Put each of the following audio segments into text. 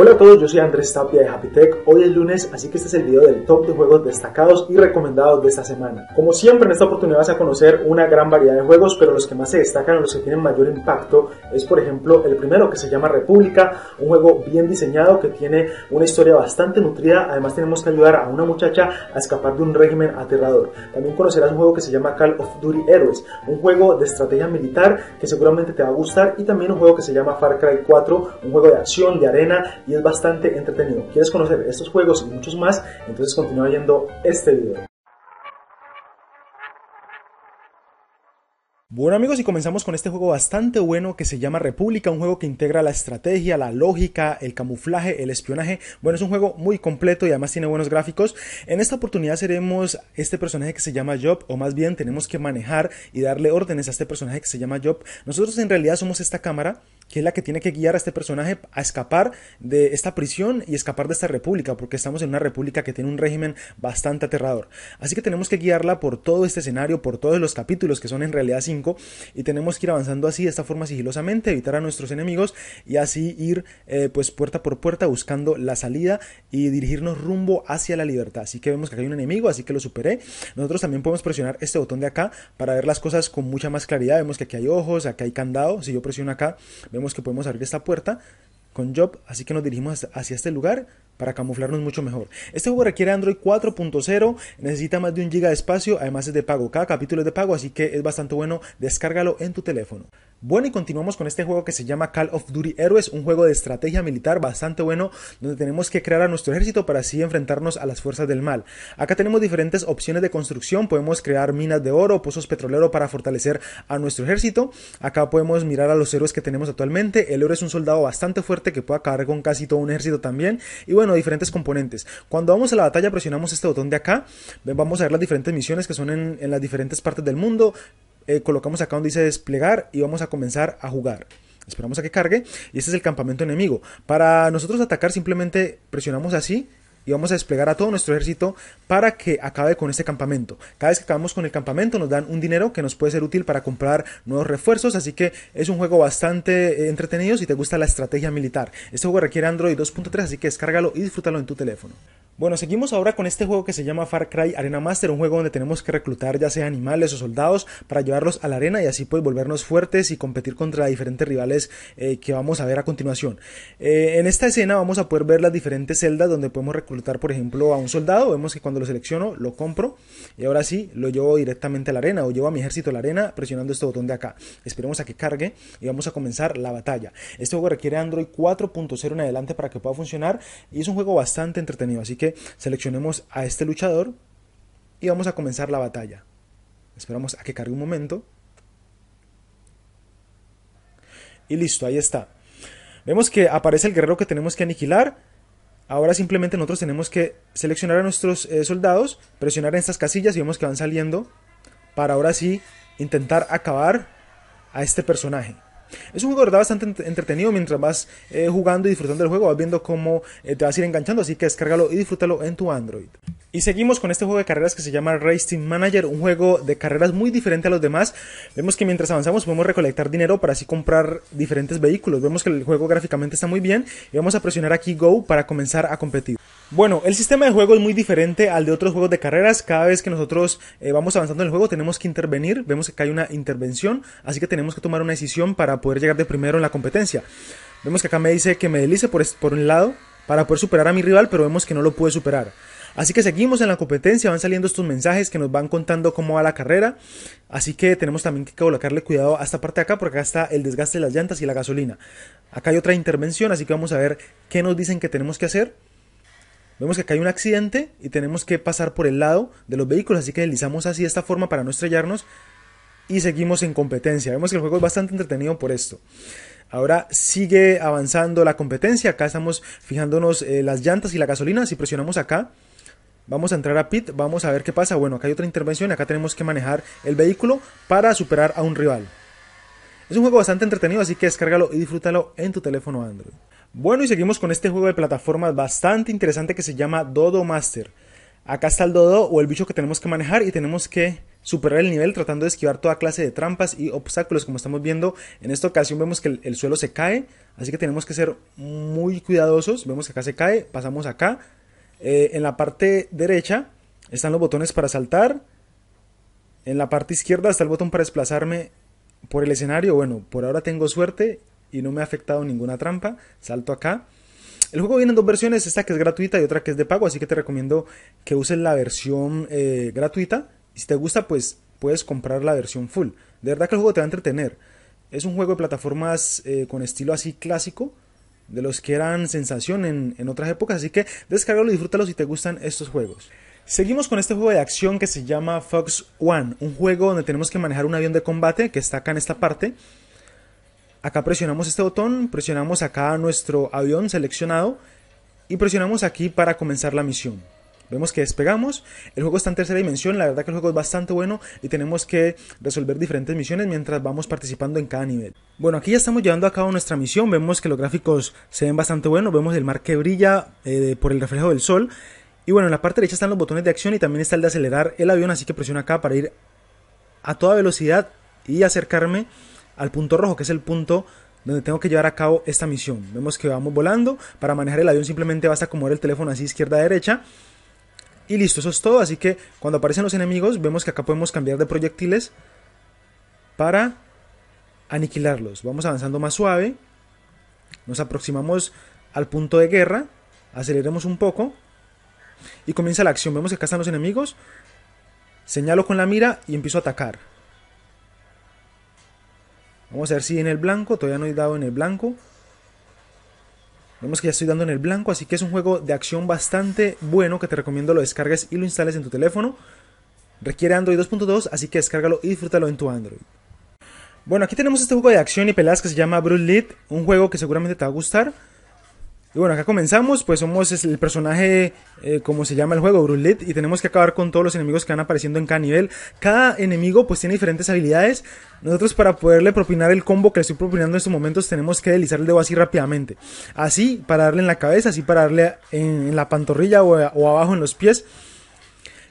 Hola a todos, yo soy Andrés Tapia de Tech, Hoy es lunes, así que este es el video del top de juegos destacados y recomendados de esta semana. Como siempre, en esta oportunidad vas a conocer una gran variedad de juegos, pero los que más se destacan los que tienen mayor impacto es, por ejemplo, el primero que se llama República, un juego bien diseñado que tiene una historia bastante nutrida. Además, tenemos que ayudar a una muchacha a escapar de un régimen aterrador. También conocerás un juego que se llama Call of Duty Heroes, un juego de estrategia militar que seguramente te va a gustar, y también un juego que se llama Far Cry 4, un juego de acción, de arena y es bastante entretenido. ¿Quieres conocer estos juegos y muchos más? Entonces continúa viendo este video. Bueno amigos y comenzamos con este juego bastante bueno que se llama República, un juego que integra la estrategia, la lógica, el camuflaje, el espionaje. Bueno, es un juego muy completo y además tiene buenos gráficos. En esta oportunidad seremos este personaje que se llama Job, o más bien tenemos que manejar y darle órdenes a este personaje que se llama Job. Nosotros en realidad somos esta cámara que es la que tiene que guiar a este personaje a escapar de esta prisión y escapar de esta república, porque estamos en una república que tiene un régimen bastante aterrador. Así que tenemos que guiarla por todo este escenario, por todos los capítulos, que son en realidad cinco, y tenemos que ir avanzando así, de esta forma sigilosamente, evitar a nuestros enemigos y así ir eh, pues puerta por puerta buscando la salida y dirigirnos rumbo hacia la libertad. Así que vemos que hay un enemigo, así que lo superé. Nosotros también podemos presionar este botón de acá para ver las cosas con mucha más claridad. Vemos que aquí hay ojos, aquí hay candado. Si yo presiono acá, Vemos que podemos abrir esta puerta con Job, así que nos dirigimos hacia este lugar para camuflarnos mucho mejor. Este juego requiere Android 4.0, necesita más de un giga de espacio, además es de pago, cada capítulo es de pago, así que es bastante bueno, descárgalo en tu teléfono. Bueno, y continuamos con este juego que se llama Call of Duty Heroes, un juego de estrategia militar bastante bueno, donde tenemos que crear a nuestro ejército para así enfrentarnos a las fuerzas del mal. Acá tenemos diferentes opciones de construcción, podemos crear minas de oro, pozos petroleros para fortalecer a nuestro ejército. Acá podemos mirar a los héroes que tenemos actualmente. El héroe es un soldado bastante fuerte que puede acabar con casi todo un ejército también. Y bueno, diferentes componentes. Cuando vamos a la batalla presionamos este botón de acá, vamos a ver las diferentes misiones que son en, en las diferentes partes del mundo, eh, colocamos acá donde dice desplegar y vamos a comenzar a jugar. Esperamos a que cargue y este es el campamento enemigo. Para nosotros atacar simplemente presionamos así y vamos a desplegar a todo nuestro ejército para que acabe con este campamento. Cada vez que acabamos con el campamento nos dan un dinero que nos puede ser útil para comprar nuevos refuerzos, así que es un juego bastante eh, entretenido si te gusta la estrategia militar. Este juego requiere Android 2.3, así que descárgalo y disfrútalo en tu teléfono. Bueno, seguimos ahora con este juego que se llama Far Cry Arena Master, un juego donde tenemos que reclutar ya sea animales o soldados para llevarlos a la arena y así pues volvernos fuertes y competir contra diferentes rivales eh, que vamos a ver a continuación. Eh, en esta escena vamos a poder ver las diferentes celdas donde podemos reclutar por ejemplo a un soldado, vemos que cuando lo selecciono lo compro y ahora sí lo llevo directamente a la arena o llevo a mi ejército a la arena presionando este botón de acá. Esperemos a que cargue y vamos a comenzar la batalla. Este juego requiere Android 4.0 en adelante para que pueda funcionar y es un juego bastante entretenido, así que seleccionemos a este luchador y vamos a comenzar la batalla. Esperamos a que cargue un momento. Y listo, ahí está. Vemos que aparece el guerrero que tenemos que aniquilar. Ahora simplemente nosotros tenemos que seleccionar a nuestros eh, soldados, presionar en estas casillas y vemos que van saliendo para ahora sí intentar acabar a este personaje. Es un juego bastante entretenido mientras vas eh, jugando y disfrutando del juego, vas viendo cómo eh, te vas a ir enganchando, así que descárgalo y disfrútalo en tu Android. Y seguimos con este juego de carreras que se llama Racing Manager, un juego de carreras muy diferente a los demás. Vemos que mientras avanzamos podemos recolectar dinero para así comprar diferentes vehículos. Vemos que el juego gráficamente está muy bien y vamos a presionar aquí Go para comenzar a competir. Bueno, el sistema de juego es muy diferente al de otros juegos de carreras. Cada vez que nosotros eh, vamos avanzando en el juego tenemos que intervenir. Vemos que acá hay una intervención, así que tenemos que tomar una decisión para poder llegar de primero en la competencia. Vemos que acá me dice que me delice por, por un lado para poder superar a mi rival, pero vemos que no lo pude superar. Así que seguimos en la competencia, van saliendo estos mensajes que nos van contando cómo va la carrera. Así que tenemos también que colocarle cuidado a esta parte de acá, porque acá está el desgaste de las llantas y la gasolina. Acá hay otra intervención, así que vamos a ver qué nos dicen que tenemos que hacer. Vemos que acá hay un accidente y tenemos que pasar por el lado de los vehículos, así que deslizamos así de esta forma para no estrellarnos y seguimos en competencia. Vemos que el juego es bastante entretenido por esto. Ahora sigue avanzando la competencia. Acá estamos fijándonos eh, las llantas y la gasolina. Si presionamos acá, vamos a entrar a pit, vamos a ver qué pasa. Bueno, acá hay otra intervención, acá tenemos que manejar el vehículo para superar a un rival. Es un juego bastante entretenido, así que descárgalo y disfrútalo en tu teléfono Android. Bueno, y seguimos con este juego de plataformas bastante interesante que se llama Dodo Master. Acá está el dodo o el bicho que tenemos que manejar y tenemos que superar el nivel tratando de esquivar toda clase de trampas y obstáculos como estamos viendo. En esta ocasión vemos que el, suelo se cae, así que tenemos que ser muy cuidadosos. Vemos que acá se cae, pasamos acá. Eh, en la parte derecha están los botones para saltar. En la parte izquierda está el botón para desplazarme por el escenario. Bueno, por ahora tengo suerte y no me ha afectado ninguna trampa. Salto acá. El juego viene en dos versiones, esta que es gratuita y otra que es de pago, así que te recomiendo que uses la versión eh, gratuita. Y si te gusta, pues puedes comprar la versión full. De verdad que el juego te va a entretener. Es un juego de plataformas eh, con estilo así clásico, de los que eran sensación en, en otras épocas, así que descargalo y disfrútalo si te gustan estos juegos. Seguimos con este juego de acción que se llama Fox One, un juego donde tenemos que manejar un avión de combate que está acá en esta parte. Acá presionamos este botón, presionamos acá nuestro avión seleccionado y presionamos aquí para comenzar la misión. Vemos que despegamos, el juego está en tercera dimensión, la verdad que el juego es bastante bueno y tenemos que resolver diferentes misiones mientras vamos participando en cada nivel. Bueno, aquí ya estamos llevando a cabo nuestra misión, vemos que los gráficos se ven bastante buenos, vemos el mar que brilla eh, por el reflejo del sol. Y bueno, en la parte derecha están los botones de acción y también está el de acelerar el avión, así que presiono acá para ir a toda velocidad y acercarme al punto rojo, que es el punto donde tengo que llevar a cabo esta misión. Vemos que vamos volando, para manejar el avión simplemente basta acomodar el teléfono así izquierda a derecha. Y listo, eso es todo, así que cuando aparecen los enemigos vemos que acá podemos cambiar de proyectiles para aniquilarlos. Vamos avanzando más suave, nos aproximamos al punto de guerra, aceleremos un poco y comienza la acción. Vemos que acá están los enemigos, señalo con la mira y empiezo a atacar. Vamos a ver si en el blanco, todavía no he dado en el blanco. Vemos que ya estoy dando en el blanco, así que es un juego de acción bastante bueno que te recomiendo lo descargues y lo instales en tu teléfono. Requiere Android 2.2, así que descárgalo y disfrútalo en tu Android. Bueno, aquí tenemos este juego de acción y peleas que se llama Bruce Lead, un juego que seguramente te va a gustar. Y bueno, acá comenzamos, pues somos el personaje, eh, como se llama el juego, Brulit, y tenemos que acabar con todos los enemigos que van apareciendo en cada nivel. Cada enemigo pues tiene diferentes habilidades. Nosotros para poderle propinar el combo que le estoy propinando en estos momentos tenemos que deslizar el dedo así rápidamente. Así para darle en la cabeza, así para darle en, la pantorrilla o abajo en los pies.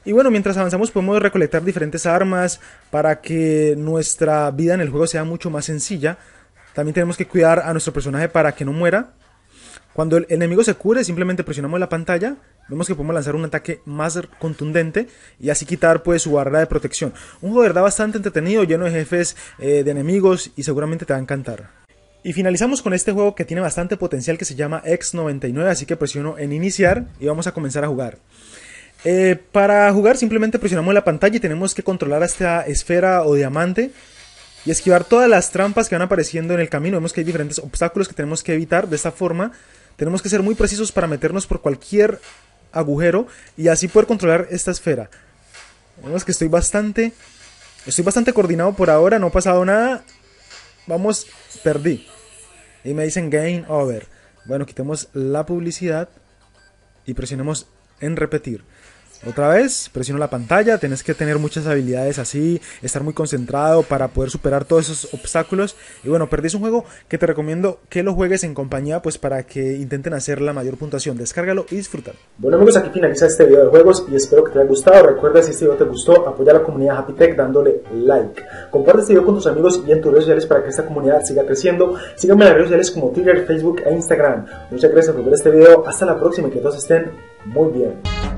Y bueno, mientras avanzamos podemos recolectar diferentes armas para que nuestra vida en el juego sea mucho más sencilla. También tenemos que cuidar a nuestro personaje para que no muera. Cuando el enemigo se cure, simplemente presionamos la pantalla, vemos que podemos lanzar un ataque más contundente y así quitar pues su barrera de protección. Un juego de verdad bastante entretenido, lleno de jefes, eh, de enemigos y seguramente te va a encantar. Y finalizamos con este juego que tiene bastante potencial que se llama X99, así que presiono en iniciar y vamos a comenzar a jugar. Eh, para jugar simplemente presionamos la pantalla y tenemos que controlar esta esfera o diamante y esquivar todas las trampas que van apareciendo en el camino. Vemos que hay diferentes obstáculos que tenemos que evitar. De esta forma tenemos que ser muy precisos para meternos por cualquier agujero y así poder controlar esta esfera. Vemos que estoy bastante. Estoy bastante coordinado por ahora, no ha pasado nada. Vamos, perdí. Y me dicen gain over. Bueno, quitemos la publicidad y presionemos en repetir. Otra vez, presiono la pantalla, tenés que tener muchas habilidades así, estar muy concentrado para poder superar todos esos obstáculos. Y bueno, perdís un juego que te recomiendo que lo juegues en compañía, pues para que intenten hacer la mayor puntuación. Descárgalo y disfrútalo Bueno amigos, aquí finaliza este video de juegos y espero que te haya gustado. Recuerda si este video te gustó, apoya a la comunidad Happy Tech dándole like. Comparte este video con tus amigos y en tus redes sociales para que esta comunidad siga creciendo. Síganme en las redes sociales como Twitter, Facebook e Instagram. Muchas gracias por ver este video. Hasta la próxima y que todos estén muy bien.